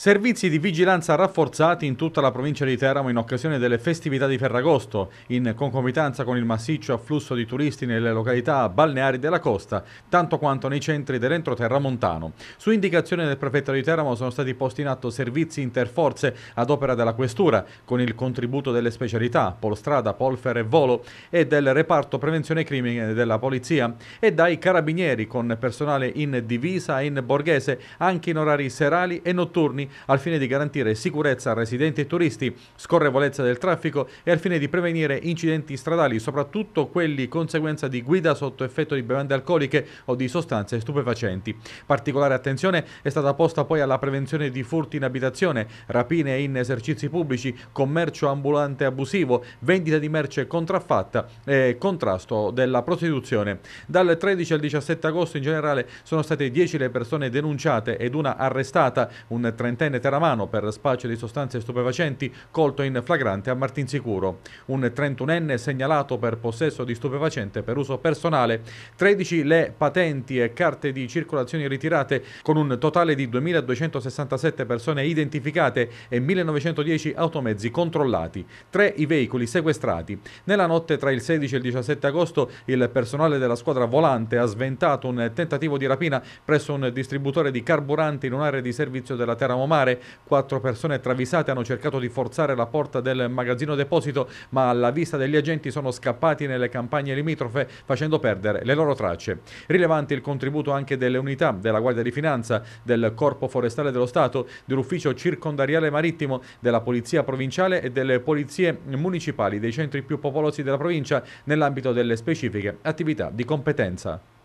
Servizi di vigilanza rafforzati in tutta la provincia di Teramo in occasione delle festività di Ferragosto, in concomitanza con il massiccio afflusso di turisti nelle località balneari della costa, tanto quanto nei centri dell'entroterra montano. Su indicazione del prefetto di Teramo sono stati posti in atto servizi interforze ad opera della Questura, con il contributo delle specialità Polstrada, Polfer e Volo e del reparto prevenzione crimine della Polizia e dai Carabinieri con personale in divisa e in borghese anche in orari serali e notturni al fine di garantire sicurezza a residenti e turisti, scorrevolezza del traffico e al fine di prevenire incidenti stradali, soprattutto quelli conseguenza di guida sotto effetto di bevande alcoliche o di sostanze stupefacenti. Particolare attenzione è stata posta poi alla prevenzione di furti in abitazione, rapine in esercizi pubblici, commercio ambulante abusivo, vendita di merce contraffatta e contrasto della prostituzione. Dal 13 al 17 agosto in generale sono state 10 le persone denunciate ed una arrestata, un 30 trentenne teramano per spaccio di sostanze stupefacenti colto in flagrante a Martinsicuro, un 31enne segnalato per possesso di stupefacente per uso personale, 13 le patenti e carte di circolazione ritirate con un totale di 2.267 persone identificate e 1.910 automezzi controllati, 3 i veicoli sequestrati. Nella notte tra il 16 e il 17 agosto il personale della squadra volante ha sventato un tentativo di rapina presso un distributore di carburanti in un'area di servizio della Terra Momento mare. Quattro persone travisate hanno cercato di forzare la porta del magazzino deposito, ma alla vista degli agenti sono scappati nelle campagne limitrofe facendo perdere le loro tracce. Rilevante il contributo anche delle unità della Guardia di Finanza, del Corpo Forestale dello Stato, dell'Ufficio Circondariale Marittimo, della Polizia Provinciale e delle Polizie Municipali dei centri più popolosi della provincia nell'ambito delle specifiche attività di competenza.